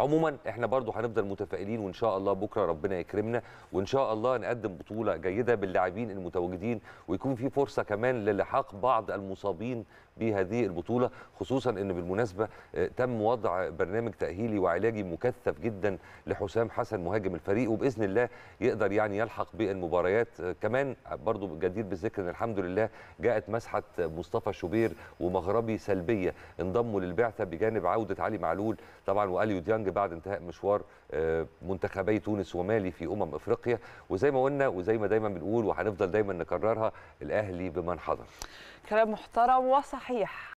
عموما احنا برضو هنفضل متفائلين وان شاء الله بكره ربنا يكرمنا وان شاء الله نقدم بطوله جيده باللاعبين المتواجدين ويكون في فرصه كمان للحاق بعض المصابين بهذه البطوله خصوصا ان بالمناسبه آه، تم وضع برنامج تاهيلي وعلاجي مكثف جدا لحسام حسن مهاجم الفريق وباذن الله يقدر يعني يلحق بالمباريات آه، كمان برضو جدير بالذكر ان الحمد لله جاءت مسحه مصطفى شوبير ومغربي سلبيه انضموا للبعثه بجانب عوده علي معلول طبعا واليو ديانج بعد انتهاء مشوار آه، منتخبي تونس ومالي في امم افريقيا وزي ما قلنا وزي ما دايما بنقول وهنفضل دايما نكررها الاهلي بمن حضر كلام محترم وصحيح